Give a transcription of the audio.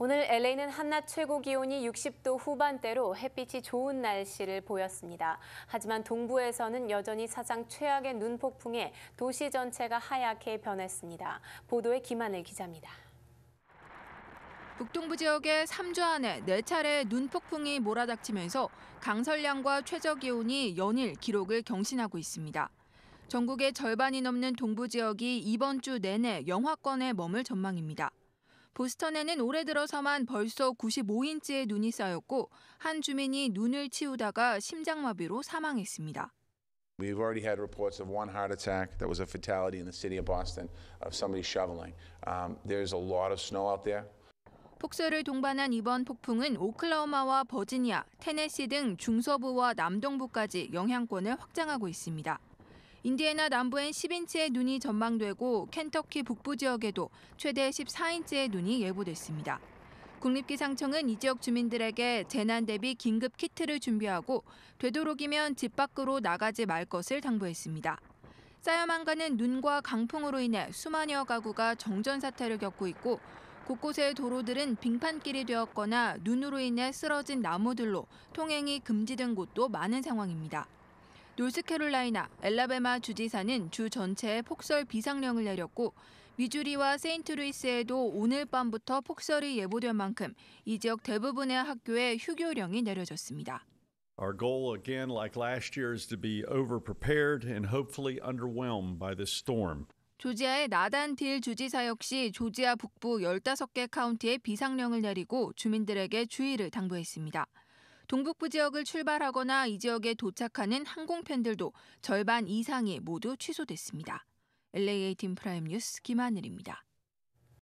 오늘 LA는 한낮 최고 기온이 60도 후반대로 햇빛이 좋은 날씨를 보였습니다. 하지만 동부에서는 여전히 사상 최악의 눈폭풍에 도시 전체가 하얗게 변했습니다. 보도에 김하늘 기자입니다. 북동부 지역에 3주 안에 4차례 눈폭풍이 몰아닥치면서 강설량과 최저기온이 연일 기록을 경신하고 있습니다. 전국의 절반이 넘는 동부 지역이 이번 주 내내 영하권에 머물 전망입니다. 보스턴에는 올해 들어서만 벌써 95인치의 눈이 쌓였고 한 주민이 눈을 치우다가 심장마비로 사망했습니다. We've already had reports of one heart attack. There was a fatality in the city of Boston of somebody shoveling. Um, there's a lot of snow out there. 폭설을 동반한 이번 폭풍은 오클라호마와 버지니아, 테네시 등 중서부와 남동부까지 영향권을 확장하고 있습니다. 인디애나 남부엔 10인치의 눈이 전망되고 켄터키 북부 지역에도 최대 14인치의 눈이 예보됐습니다. 국립기상청은 이 지역 주민들에게 재난 대비 긴급 키트를 준비하고 되도록이면 집 밖으로 나가지 말 것을 당부했습니다. 사야만가는 눈과 강풍으로 인해 수만여 가구가 정전 사태를 겪고 있고 곳곳의 도로들은 빙판길이 되었거나 눈으로 인해 쓰러진 나무들로 통행이 금지된 곳도 많은 상황입니다. 노스캐롤라이나 엘라베마 주지사는 주 전체에 폭설 비상령을 내렸고 미주리와 세인트루이스에도 오늘 밤부터 폭설이 예보될 만큼 이 지역 대부분의 학교에 휴교령이 내려졌습니다. Our goal again like last year is to be overprepared and hopefully underwhelmed by this storm. 조지아의 나단 딜 주지사 역시 조지아 북부 15개 카운티에 비상령을 내리고 주민들에게 주의를 당부했습니다. 동북부 지역을 출발하거나 이 지역에 도착하는 항공편들도 절반 이상이 모두 취소됐습니다. l a 팀 프라임 뉴스 김하늘입니다.